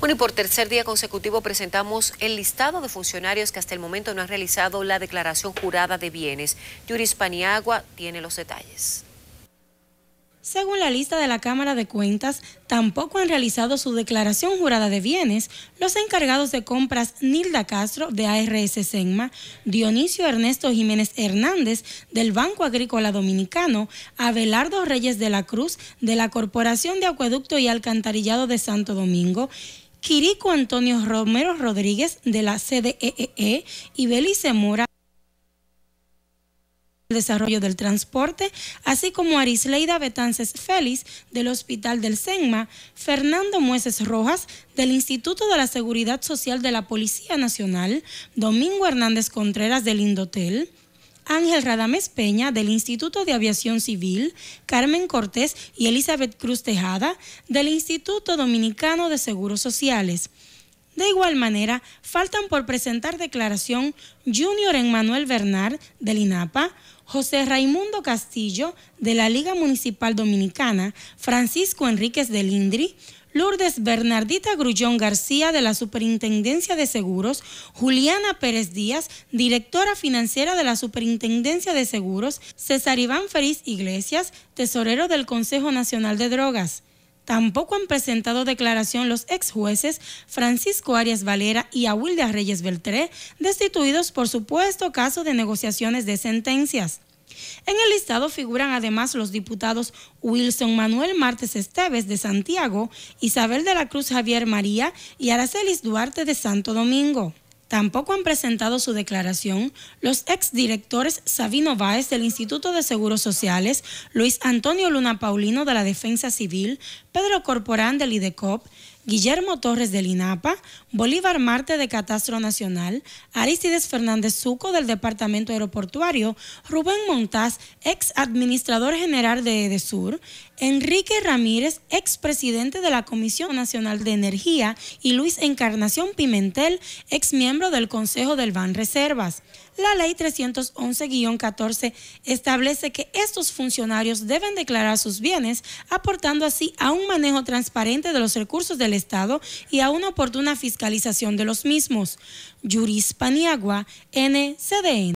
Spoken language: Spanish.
Bueno, y por tercer día consecutivo presentamos el listado de funcionarios que hasta el momento no han realizado la declaración jurada de bienes. Yuris Paniagua tiene los detalles. Según la lista de la Cámara de Cuentas, tampoco han realizado su declaración jurada de bienes los encargados de compras Nilda Castro de ARS Senma, Dionisio Ernesto Jiménez Hernández del Banco Agrícola Dominicano, Abelardo Reyes de la Cruz de la Corporación de Acueducto y Alcantarillado de Santo Domingo Quirico Antonio Romero Rodríguez de la CDEE e e, y Belice Mora desarrollo del transporte, así como Arisleida Betances Félix del Hospital del SENMA, Fernando Mueces Rojas del Instituto de la Seguridad Social de la Policía Nacional, Domingo Hernández Contreras del Indotel, Ángel Radames Peña del Instituto de Aviación Civil, Carmen Cortés y Elizabeth Cruz Tejada del Instituto Dominicano de Seguros Sociales. De igual manera, faltan por presentar declaración Junior Emmanuel Bernard del INAPA, José Raimundo Castillo de la Liga Municipal Dominicana, Francisco Enríquez del INDRI, Lourdes Bernardita Grullón García de la Superintendencia de Seguros, Juliana Pérez Díaz, directora financiera de la Superintendencia de Seguros, César Iván Félix Iglesias, tesorero del Consejo Nacional de Drogas. Tampoco han presentado declaración los ex jueces Francisco Arias Valera y de Reyes Beltré, destituidos por supuesto caso de negociaciones de sentencias. En el listado figuran además los diputados Wilson Manuel Martes Esteves de Santiago, Isabel de la Cruz Javier María y Aracelis Duarte de Santo Domingo. Tampoco han presentado su declaración los exdirectores Sabino Báez del Instituto de Seguros Sociales, Luis Antonio Luna Paulino de la Defensa Civil, Pedro Corporán del IDECOP, Guillermo Torres del INAPA, Bolívar Marte de Catastro Nacional, Aristides Fernández Suco del Departamento Aeroportuario, Rubén Montaz, ex administrador general de EDESUR, Enrique Ramírez, ex presidente de la Comisión Nacional de Energía, y Luis Encarnación Pimentel, ex miembro del Consejo del Ban Reservas la ley 311-14 establece que estos funcionarios deben declarar sus bienes, aportando así a un manejo transparente de los recursos del Estado y a una oportuna fiscalización de los mismos. Yuris Paniagua, NCDN.